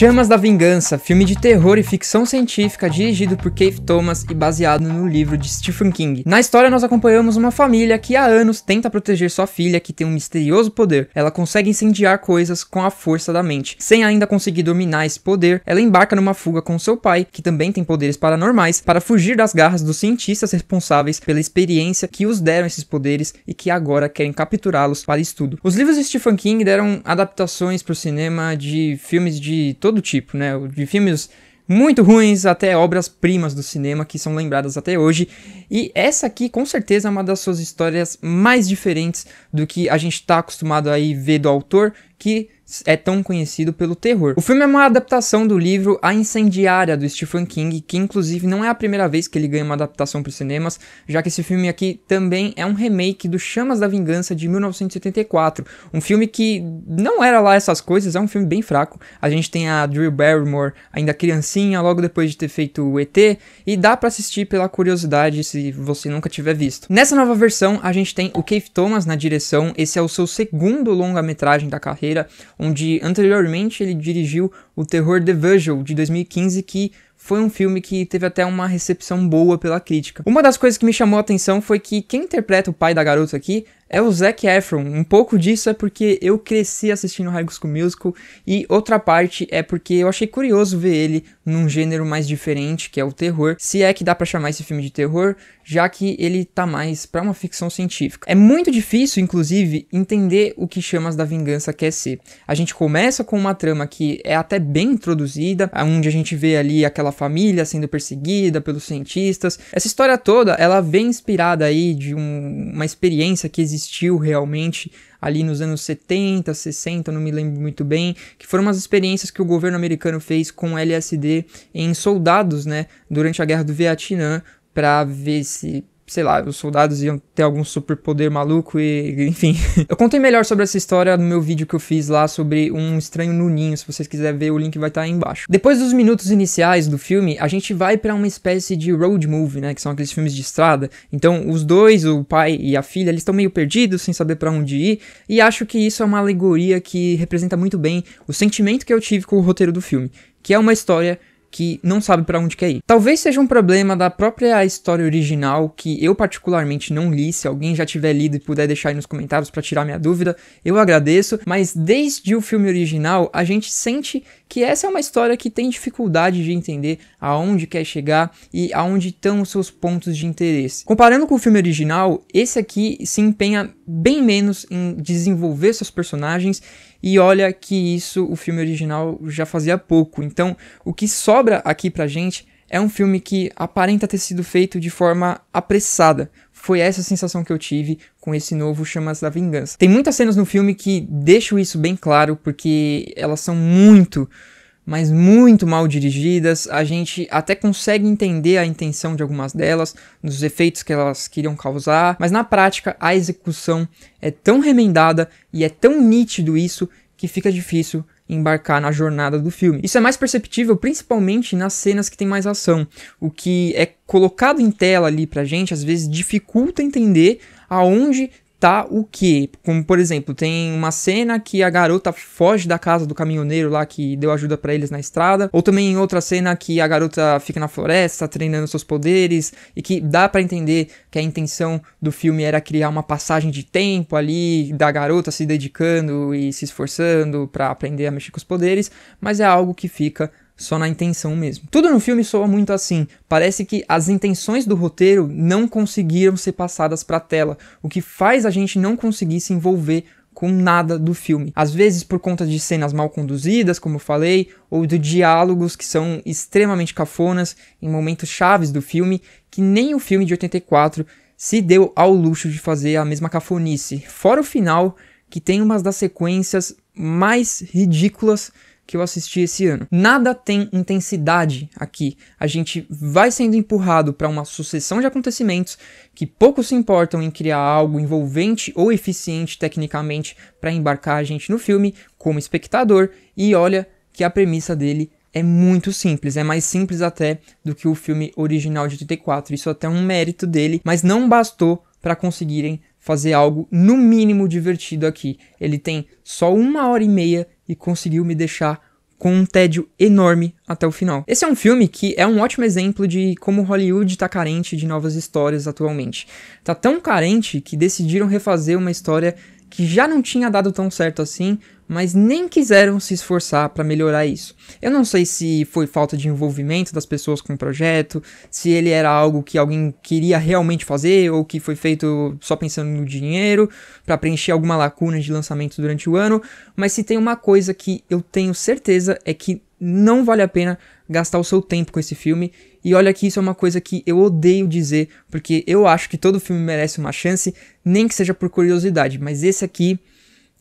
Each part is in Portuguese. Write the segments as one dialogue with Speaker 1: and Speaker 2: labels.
Speaker 1: Chamas da Vingança, filme de terror e ficção científica dirigido por Keith Thomas e baseado no livro de Stephen King. Na história, nós acompanhamos uma família que há anos tenta proteger sua filha que tem um misterioso poder. Ela consegue incendiar coisas com a força da mente. Sem ainda conseguir dominar esse poder, ela embarca numa fuga com seu pai, que também tem poderes paranormais, para fugir das garras dos cientistas responsáveis pela experiência que os deram esses poderes e que agora querem capturá-los para estudo. Os livros de Stephen King deram adaptações para o cinema de filmes de todo todo tipo, né? De filmes muito ruins até obras-primas do cinema que são lembradas até hoje. E essa aqui, com certeza, é uma das suas histórias mais diferentes do que a gente está acostumado a ver do autor, que é tão conhecido pelo terror. O filme é uma adaptação do livro A Incendiária do Stephen King, que inclusive não é a primeira vez que ele ganha uma adaptação para os cinemas, já que esse filme aqui também é um remake do Chamas da Vingança de 1974, um filme que não era lá essas coisas, é um filme bem fraco. A gente tem a Drew Barrymore ainda criancinha, logo depois de ter feito o ET, e dá para assistir pela curiosidade se você nunca tiver visto. Nessa nova versão, a gente tem o Keith Thomas na direção, esse é o seu segundo longa-metragem da carreira, onde anteriormente ele dirigiu o terror The Visual de 2015, que foi um filme que teve até uma recepção boa pela crítica. Uma das coisas que me chamou a atenção foi que quem interpreta o pai da garota aqui é o Zac Efron. Um pouco disso é porque eu cresci assistindo High School Musical e outra parte é porque eu achei curioso ver ele num gênero mais diferente, que é o terror. Se é que dá para chamar esse filme de terror, já que ele tá mais para uma ficção científica. É muito difícil, inclusive, entender o que Chamas da Vingança quer ser. A gente começa com uma trama que é até bem introduzida, onde a gente vê ali aquela família sendo perseguida pelos cientistas. Essa história toda, ela vem inspirada aí de um, uma experiência que existe existiu realmente ali nos anos 70, 60, não me lembro muito bem, que foram as experiências que o governo americano fez com LSD em soldados, né, durante a guerra do Vietnã, para ver se sei lá, os soldados iam ter algum superpoder maluco e, enfim. eu contei melhor sobre essa história no meu vídeo que eu fiz lá sobre um estranho nuninho, se vocês quiserem ver, o link vai estar tá aí embaixo. Depois dos minutos iniciais do filme, a gente vai para uma espécie de road movie, né, que são aqueles filmes de estrada. Então, os dois, o pai e a filha, eles estão meio perdidos, sem saber para onde ir, e acho que isso é uma alegoria que representa muito bem o sentimento que eu tive com o roteiro do filme, que é uma história que não sabe para onde quer ir. Talvez seja um problema da própria história original que eu particularmente não li, se alguém já tiver lido e puder deixar aí nos comentários para tirar minha dúvida, eu agradeço, mas desde o filme original a gente sente que essa é uma história que tem dificuldade de entender aonde quer chegar e aonde estão os seus pontos de interesse. Comparando com o filme original, esse aqui se empenha bem menos em desenvolver seus personagens e olha que isso o filme original já fazia pouco. Então, o que sobra aqui pra gente é um filme que aparenta ter sido feito de forma apressada. Foi essa sensação que eu tive com esse novo Chamas da Vingança. Tem muitas cenas no filme que deixam isso bem claro, porque elas são muito mas muito mal dirigidas. A gente até consegue entender a intenção de algumas delas, dos efeitos que elas queriam causar, mas na prática a execução é tão remendada e é tão nítido isso que fica difícil embarcar na jornada do filme. Isso é mais perceptível principalmente nas cenas que tem mais ação. O que é colocado em tela ali pra gente às vezes dificulta entender aonde tá o quê? Como, por exemplo, tem uma cena que a garota foge da casa do caminhoneiro lá que deu ajuda para eles na estrada, ou também em outra cena que a garota fica na floresta treinando seus poderes e que dá para entender que a intenção do filme era criar uma passagem de tempo ali da garota se dedicando e se esforçando para aprender a mexer com os poderes, mas é algo que fica só na intenção mesmo. Tudo no filme soa muito assim. Parece que as intenções do roteiro não conseguiram ser passadas para a tela, o que faz a gente não conseguir se envolver com nada do filme. Às vezes por conta de cenas mal conduzidas, como eu falei, ou de diálogos que são extremamente cafonas em momentos chaves do filme, que nem o filme de 84 se deu ao luxo de fazer a mesma cafonice. Fora o final, que tem umas das sequências mais ridículas que eu assisti esse ano. Nada tem intensidade aqui. A gente vai sendo empurrado para uma sucessão de acontecimentos que pouco se importam em criar algo envolvente ou eficiente tecnicamente para embarcar a gente no filme como espectador, e olha que a premissa dele é muito simples, é mais simples até do que o filme original de 84. Isso é até é um mérito dele, mas não bastou para conseguirem fazer algo no mínimo divertido aqui. Ele tem só uma hora e meia e conseguiu me deixar com um tédio enorme até o final. Esse é um filme que é um ótimo exemplo de como Hollywood está carente de novas histórias atualmente. Tá tão carente que decidiram refazer uma história que já não tinha dado tão certo assim mas nem quiseram se esforçar para melhorar isso. Eu não sei se foi falta de envolvimento das pessoas com o projeto, se ele era algo que alguém queria realmente fazer ou que foi feito só pensando no dinheiro para preencher alguma lacuna de lançamento durante o ano, mas se tem uma coisa que eu tenho certeza é que não vale a pena gastar o seu tempo com esse filme. E olha que isso é uma coisa que eu odeio dizer, porque eu acho que todo filme merece uma chance, nem que seja por curiosidade, mas esse aqui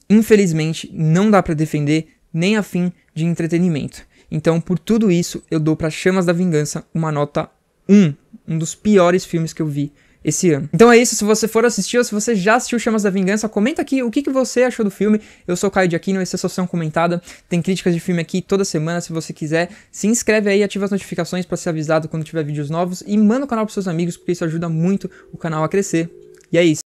Speaker 1: infelizmente, não dá para defender nem a fim de entretenimento. Então, por tudo isso, eu dou para Chamas da Vingança uma nota 1, um dos piores filmes que eu vi esse ano. Então é isso, se você for assistir ou se você já assistiu Chamas da Vingança, comenta aqui o que, que você achou do filme. Eu sou o Caio de Aquino, essa é a Sessão Comentada. Tem críticas de filme aqui toda semana, se você quiser. Se inscreve aí, ativa as notificações para ser avisado quando tiver vídeos novos e manda o canal pros seus amigos, porque isso ajuda muito o canal a crescer. E é isso.